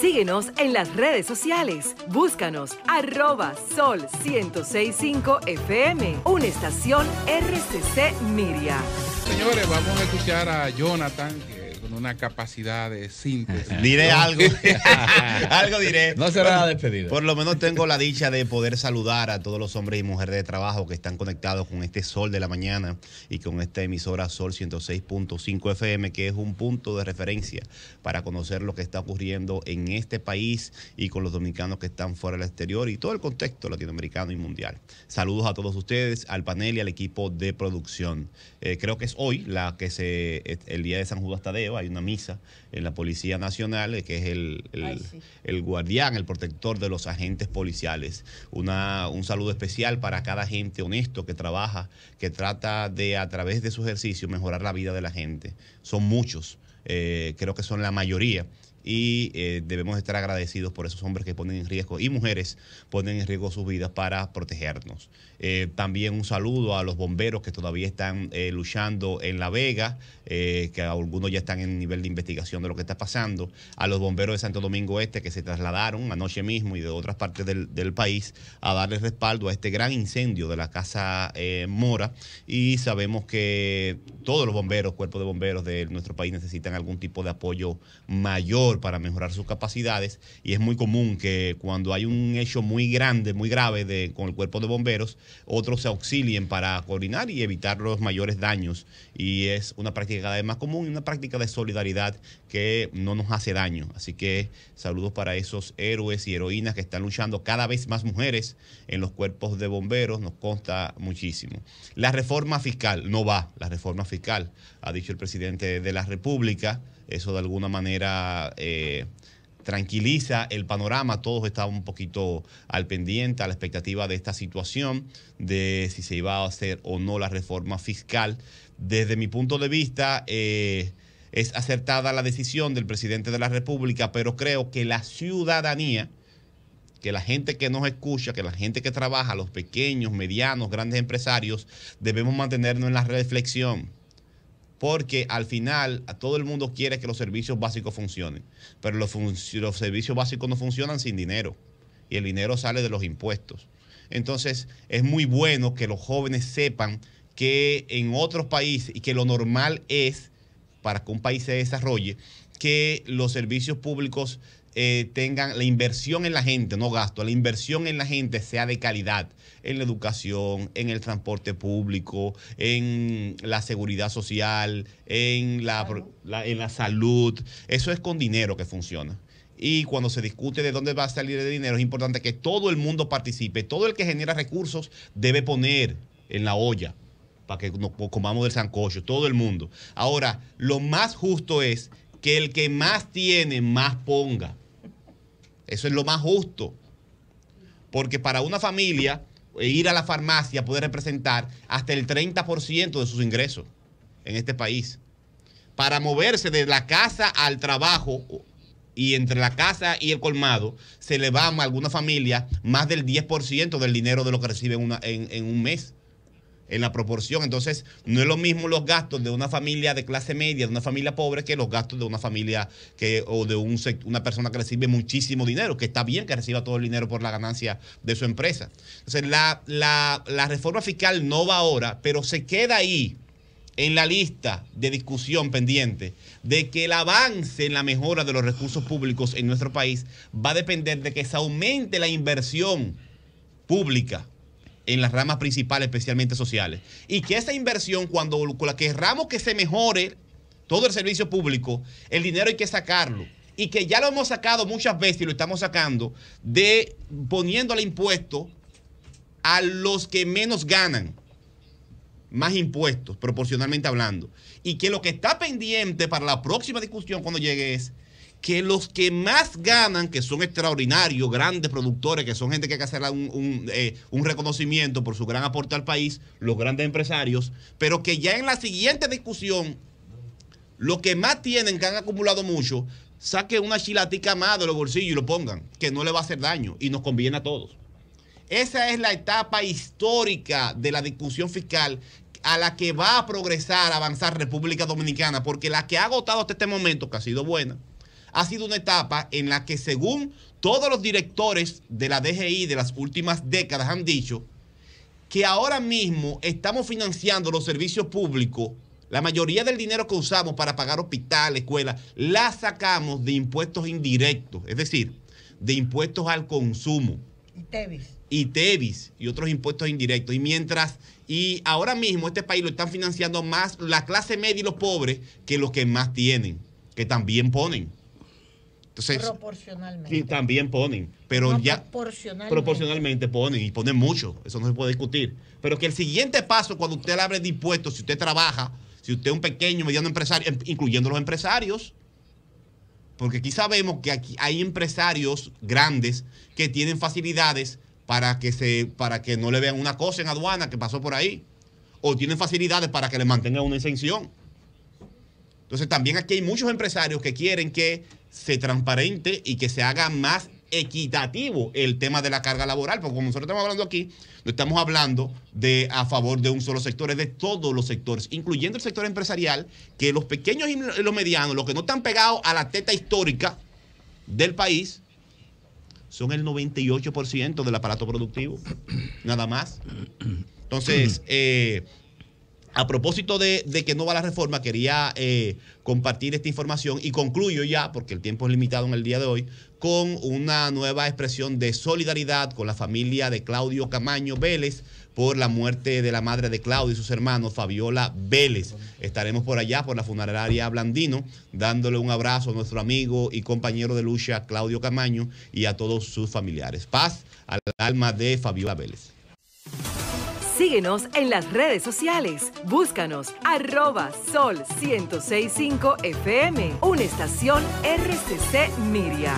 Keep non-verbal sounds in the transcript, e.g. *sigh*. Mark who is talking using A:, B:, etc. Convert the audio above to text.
A: Síguenos en las redes sociales. Búscanos arroba sol 1065 FM, una estación RCC Miria. Señores, vamos a escuchar a Jonathan, una capacidad de síntesis. Diré algo. *laughs* algo diré. No será nada la Por lo menos tengo la dicha de poder saludar a todos los hombres y mujeres de trabajo que están conectados con este sol de la mañana y con esta emisora Sol 106.5 FM, que es un punto de referencia para conocer lo que está ocurriendo en este país y con los dominicanos que están fuera del exterior y todo el contexto latinoamericano y mundial. Saludos a todos ustedes, al panel y al equipo de producción. Eh, creo que es hoy la que se el día de San Judas Tadeo una misa en la Policía Nacional, que es el, guardián, el protector de los agentes policiales. un saludo especial para cada agente honesto que trabaja, que trata de, a través de su ejercicio, mejorar la vida de la gente. Son muchos, eh, creo que son la mayoría y eh, debemos estar agradecidos por esos hombres que ponen en riesgo y mujeres ponen en riesgo sus vidas para protegernos. Eh, también un saludo a los bomberos que todavía están eh, luchando en La Vega, que algunos ya están en nivel de investigación de lo que está pasando, a los bomberos de Santo Domingo Este que se trasladaron anoche mismo y de otras partes del, del país a darles respaldo a este gran incendio de la Casa Mora y sabemos que todos los bomberos, cuerpos de bomberos de nuestro país necesitan algún tipo de apoyo mayor para mejorar sus capacidades y es muy común que cuando hay un hecho muy grande, muy grave con el cuerpo de bomberos, otros se auxilien para coordinar y evitar los mayores daños. Y es una práctica cada vez más común una práctica de solidaridad que no nos hace daño. Así que saludos para esos héroes y heroínas que están luchando cada vez más mujeres en los cuerpos de bomberos, nos consta muchísimo. La reforma fiscal no va, la reforma fiscal, ha dicho el presidente de la República. Eso de alguna manera eh, tranquiliza el panorama. Todos estaban un poquito al pendiente, a la expectativa de esta situación, de si se iba a hacer o no la reforma fiscal. Desde mi punto de vista, eh, es acertada la decisión del presidente de la República, pero creo que la ciudadanía, que la gente que nos escucha, que la gente que trabaja, los pequeños, medianos, grandes empresarios, debemos mantenernos en la reflexión porque al final todo el mundo quiere que los servicios básicos funcionen, pero los servicios básicos no funcionan sin dinero y el dinero sale de los impuestos. Entonces es muy bueno que los jóvenes sepan que en otros países y que lo normal es para que un país se desarrolle que los servicios públicos eh, tengan la inversión en la gente, no gasto, la inversión en la gente sea de calidad, en la educación, en el transporte público, en la seguridad social, en la, en la salud. Eso es con dinero que funciona. Y cuando se discute de dónde va a salir el dinero, es importante que todo el mundo participe. Todo el que genera recursos debe poner en la olla para que nos comamos del sancocho, todo el mundo. Ahora, lo más justo es que el que más tiene, más ponga. Eso es lo más justo. Porque para una familia, eh, ir a la farmacia puede representar hasta el 30% de sus ingresos en este país. Para moverse de la casa al trabajo y entre la casa y el colmado, se le va a alguna familia más del 10% del dinero de lo que recibe en un mes en la proporción. Entonces, no es lo mismo los gastos de una familia de clase media, de una familia pobre, que los gastos de una familia que, o de un, una persona que recibe muchísimo dinero, que está bien que reciba todo el dinero por la ganancia de su empresa. Entonces, la, la reforma fiscal no va ahora, pero se queda ahí en la lista de discusión pendiente de que el avance en la mejora de los recursos públicos en nuestro país va a depender de que se aumente la inversión pública en las ramas principales, especialmente sociales. Y que esa inversión, cuando la querramos que se mejore todo el servicio público, el dinero hay que sacarlo. Y que ya lo hemos sacado muchas veces y lo estamos sacando de poniendo poniéndole impuesto a los que menos ganan más impuestos, proporcionalmente hablando. Y que lo que está pendiente para la próxima discusión cuando llegue es que los que más ganan, que son extraordinarios, grandes productores, que son gente que hay que hacer eh, un, reconocimiento por su gran aporte al país, los grandes empresarios, pero que ya en la siguiente discusión, los que más tienen, que han acumulado mucho, saquen una chilatica más de los bolsillos y lo pongan, que no le va a hacer daño y nos conviene a todos. Esa es la etapa histórica de la discusión fiscal a la que va a progresar, avanzar República Dominicana, porque la que ha agotado hasta este momento, que ha sido buena, ha sido una etapa en la que según todos los directores de la DGI de las últimas décadas han dicho que ahora mismo estamos financiando los servicios públicos, la mayoría del dinero que usamos para pagar hospitales, escuelas, la sacamos de impuestos indirectos, es decir, de impuestos al consumo. Y Tevis. Y Tevis y otros impuestos indirectos. Y mientras, y ahora mismo este país lo están financiando más la clase media y los pobres que los que más tienen, que también ponen proporcionalmente. Y también ponen, pero ya proporcionalmente. proporcionalmente. ponen y ponen mucho, eso no se puede discutir. Pero que el siguiente paso, cuando usted le abre de si usted trabaja, si usted es un pequeño, mediano empresario, em, incluyendo los empresarios, porque aquí sabemos que aquí hay empresarios grandes que tienen facilidades para que, se, para que no le vean una cosa en aduana que pasó por ahí, o tienen facilidades para que le mantengan una exención. Entonces también aquí hay muchos empresarios que quieren que se transparente y que se haga más equitativo el tema de la carga laboral, porque como nosotros estamos hablando aquí, no estamos hablando de a favor de un solo sector, es de todos los sectores, incluyendo el sector empresarial, que los pequeños y los medianos, los que no están pegados a la teta histórica del país, son el 98% del aparato productivo, nada más. Entonces, eh, a propósito de, que no va la reforma, quería eh, compartir esta información y concluyo ya, porque el tiempo es limitado en el día de hoy, con una nueva expresión de solidaridad con la familia de Claudio Camaño Vélez por la muerte de la madre de Claudio y sus hermanos, Fabiola Vélez. Estaremos por allá, por la funeraria Blandino, dándole un abrazo a nuestro amigo y compañero de lucha, Claudio Camaño, y a todos sus familiares. Paz al alma de Fabiola Vélez. Síguenos en las redes sociales. Búscanos arroba sol 1065 FM, una estación RCC Media.